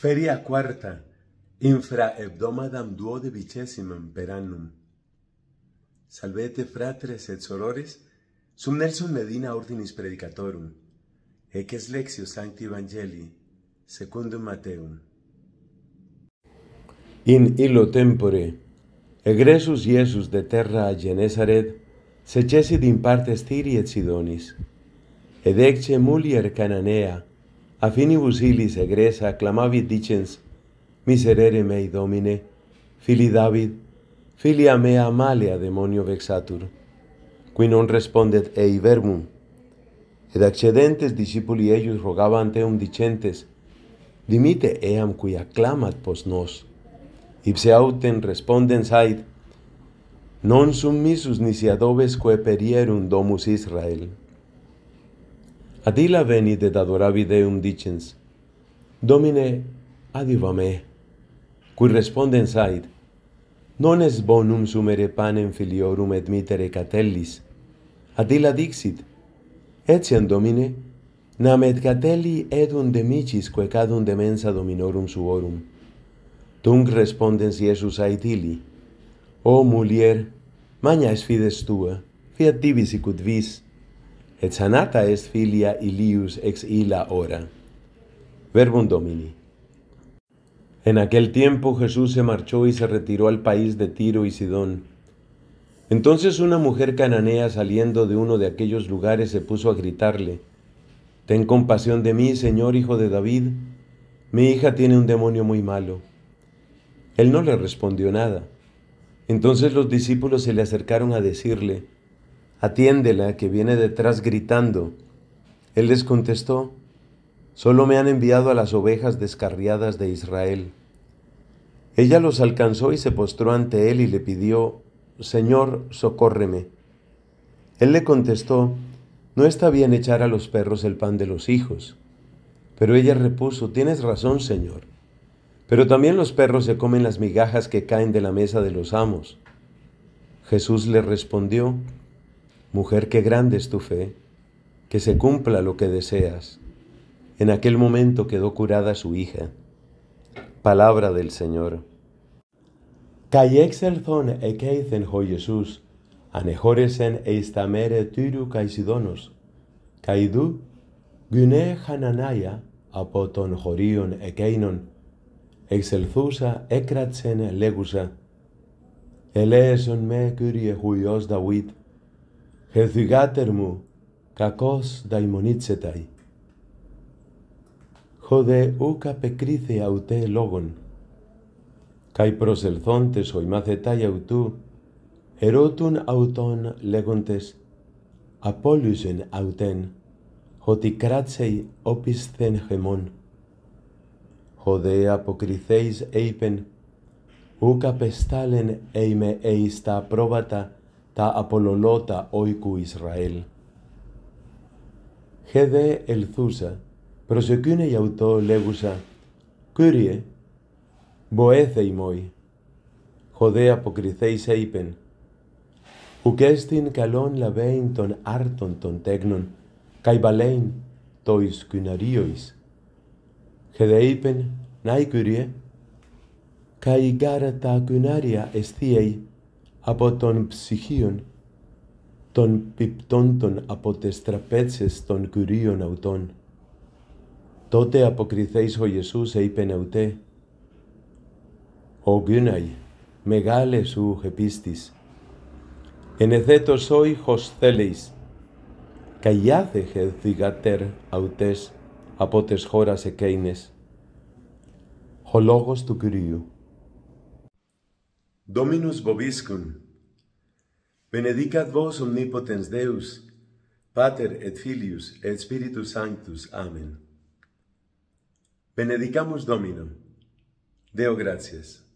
Feria cuarta, infra hebdomadam duode vicesimum peranum. Salvete fratres et sorores, sum Nelson Medina ordinis predicatorum, eques lexio sancti evangelii, secundum Mateum. In illo tempore, egresus Iesus de terra a Genesaret, secessit in partes et Sidonis, ed ecce mulier Cananea, a finibus ilis egresa clamavit dicens, miserere mei Domine, fili David, filia mea malea demonio vexatur, qui non respondet ei verbum. Ed accedentes discipuli ellos rogaban teum dicentes, dimite eam cui acclamat pos nos. Ipse autem respondens ait, non summissus nisi adobes quae perierum domus Israel. ad illa venit et adoravi Deum dicens, Domine, adiva me, cui responden sait, non es bonum sumere panem filiorum et mitere catellis, ad illa dixit, etiam Domine, nam et catelli edum de micis quae cadum de mensa dominorum suorum. Tung respondens Iesus ait illi, O mulier, mania es fides tua, fiat divis sicut vis, Etzanata es filia ilius ex ila ora. Verbum Domini. En aquel tiempo Jesús se marchó y se retiró al país de Tiro y Sidón. Entonces una mujer cananea saliendo de uno de aquellos lugares se puso a gritarle, Ten compasión de mí, Señor hijo de David, mi hija tiene un demonio muy malo. Él no le respondió nada. Entonces los discípulos se le acercaron a decirle, atiéndela que viene detrás gritando. Él les contestó, solo me han enviado a las ovejas descarriadas de Israel. Ella los alcanzó y se postró ante él y le pidió, Señor, socórreme. Él le contestó, no está bien echar a los perros el pan de los hijos. Pero ella repuso, tienes razón, Señor. Pero también los perros se comen las migajas que caen de la mesa de los amos. Jesús le respondió, Mujer, qué grande es tu fe, que se cumpla lo que deseas. En aquel momento quedó curada su hija. Palabra del Señor. Kai Exelthon ekeizen ho Jesús, anejoresen eistamere tyru kaisidonos, kaidu gune hananaya apoton ton horion ekeinon, εξελθούσα έκρατσεν legusa, eleeson me Κύριε huios David. «Χεθυγάτερ μου, κακός δαιμονίτσεται. Χωδε ούκα πεκρίθε αυτέ λόγον. Καί προσελθόντες οι μάθεταί αυτού, ερώτουν αυτόν λέγοντες, απόλυσεν αυτέν, ότι κράτσεϊ όπισθεν χεμόν. Χωδε αποκρίθεις είπεν, ούκα πεστάλεν έιμε εις τα απρόβατα, τα απολολότα οίκου Ισραήλ. Χέδε ελθούσα, προς εκείνε για ουτό λέγουσα, «Κύριε, μποέθε ημώι». Χωδέ αποκριθέισα είπεν, «Ουκέστην καλόν λαβέιν των άρτων των τέγνων, καϊβαλέιν το ισκουναρίοις». Χεδε ελθουσα προς εκεινε για λεγουσα κυριε μποεθε ημόη». χωδε αποκριθεισα ειπεν ουκεστην καλον λαβειν των αρτων των τεγνων βαλέιν το εις». χεδε ειπεν ναι κυριε γάρα τα κουνάρια εστίαι, από των ψυχίων των πιπτόντων από τις τραπέτσες των κυρίων αυτών. Τότε αποκριθείς ο Ιησούς είπεν αυτέ, «Ο Γκύναϊ, μεγάλε σου χεπίστης, ενεθέτως όιχος θέλεις, καλιάθεχε θυγατέρ αυτές από τις χώρας εκείνες». Ο λόγος του Κυρίου. Dominus boviscum. Benedicat vos omnipotens Deus, Pater et Filius et Spiritus Sanctus. Amen. Benedicamus Dominum. Deo gratias.